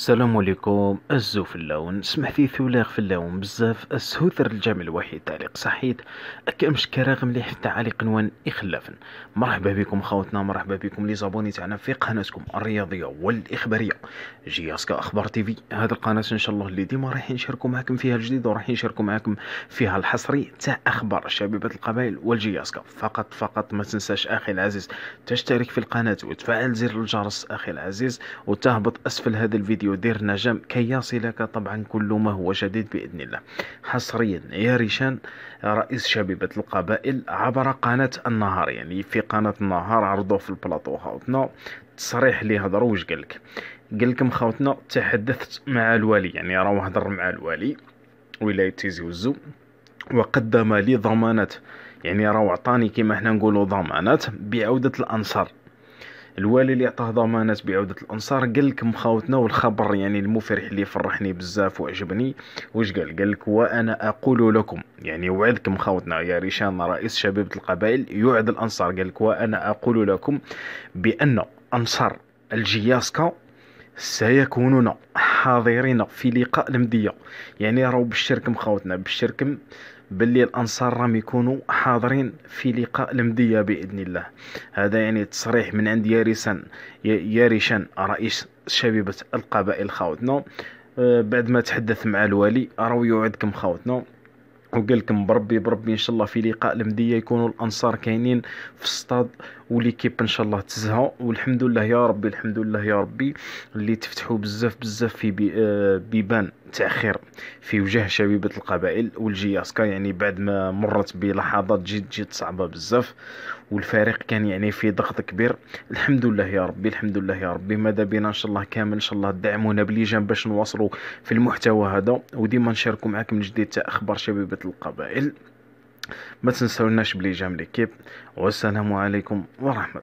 السلام عليكم الزو في اللون سمح في ثولاغ في اللون بزاف السوثر الجامع الوحيد تعليق صحيت اكمش كراغ مليح تعليق نوان اخلافن مرحبا بكم خوتنا مرحبا بكم لي زابوني تاعنا في قناتكم الرياضيه والاخباريه جياسكا اخبار تي في هذه القناه ان شاء الله اللي ديما رايحين نشاركوا معكم فيها الجديد ورايحين نشاركوا معكم فيها الحصري تاع اخبار شبيبه القبائل والجياسكا فقط فقط ما تنساش اخي العزيز تشترك في القناه وتفعل زر الجرس اخي العزيز وتهبط اسفل هذا الفيديو يدير نجم كي يصلك طبعا كل ما هو جديد بإذن الله حصريا يا ريشان رئيس شبيبة القبائل عبر قناة النهار يعني في قناة النهار عرضوه في البلاطو خاوتنا التصريح اللي هضروا واش قالك قالك مخاوتنا تحدثت مع الوالي يعني راه هضر مع الوالي ولاية تيزي وزو وقدم لي ضمانات يعني راه عطاني كما حنا نقولوا ضمانات بعودة الأنصار الوالي اللي عطاه ضمانات بعوده الانصار قال لك مخاوتنا والخبر يعني المفرح اللي فرحني بزاف وعجبني واش قال قال لك وانا اقول لكم يعني وعدك مخاوتنا يا ريشان رئيس شبيبه القبائل يوعد الانصار قال لك وانا اقول لكم بان انصار الجياسكا سيكونون حاضرين في لقاء المدية يعني راهو بالشركم خاوتنا بالشركم باللي الانصار راهم يكونوا حاضرين في لقاء المديه باذن الله هذا يعني تصريح من عند ياريسان يارشن رئيس شبيبه القبائل خاوتنا أه، بعد ما تحدث مع الوالي راهو يوعدكم خاوتنا وقال لكم بربي بربي ان شاء الله في لقاء المديه يكونوا الانصار كاينين في الصطاد وليكيب ان شاء الله تزهى والحمد لله يا ربي الحمد لله يا ربي اللي تفتحوا بزاف بزاف في آه، بيبان تاع خير في وجه شبيبه القبائل والجياسكا يعني بعد ما مرت بلحظات جد جد صعبه بزاف والفريق كان يعني في ضغط كبير الحمد لله يا ربي الحمد لله يا ربي ماذا بينا ان شاء الله كامل ان شاء الله تدعمونا بليجان باش نواصلوا في المحتوى هذا وديما نشاركوا معكم من جديد تاع اخبار شبيبه القبائل ما تنساولناش بلي جام ليكيب والسلام عليكم ورحمه